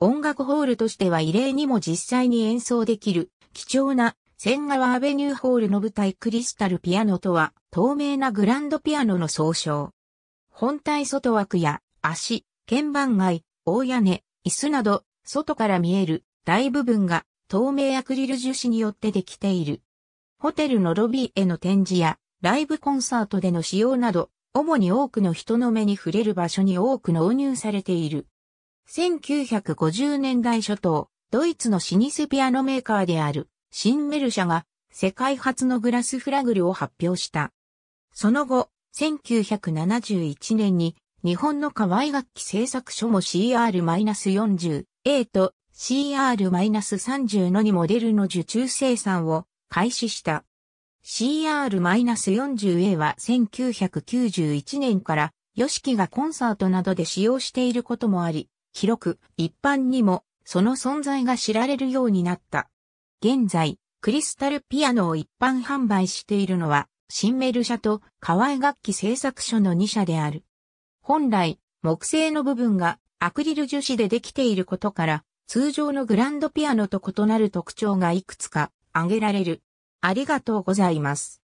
音楽ホールとしては異例にも実際に演奏できる貴重な千川アベニューホールの舞台クリスタルピアノとは透明なグランドピアノの総称。本体外枠や足、鍵盤外、大屋根、椅子など外から見える大部分が透明アクリル樹脂によってできている。ホテルのロビーへの展示やライブコンサートでの使用など主に多くの人の目に触れる場所に多く納入されている。1950年代初頭、ドイツの老舗ピアノメーカーである、シンメル社が、世界初のグラスフラグルを発表した。その後、1971年に、日本の河合楽器製作所も CR-40A と CR-30 の2モデルの受注生産を開始した。CR-40A は1991年から、ヨシキがコンサートなどで使用していることもあり、広く一般にもその存在が知られるようになった。現在、クリスタルピアノを一般販売しているのは、シンメル社と河合楽器製作所の2社である。本来、木製の部分がアクリル樹脂でできていることから、通常のグランドピアノと異なる特徴がいくつか挙げられる。ありがとうございます。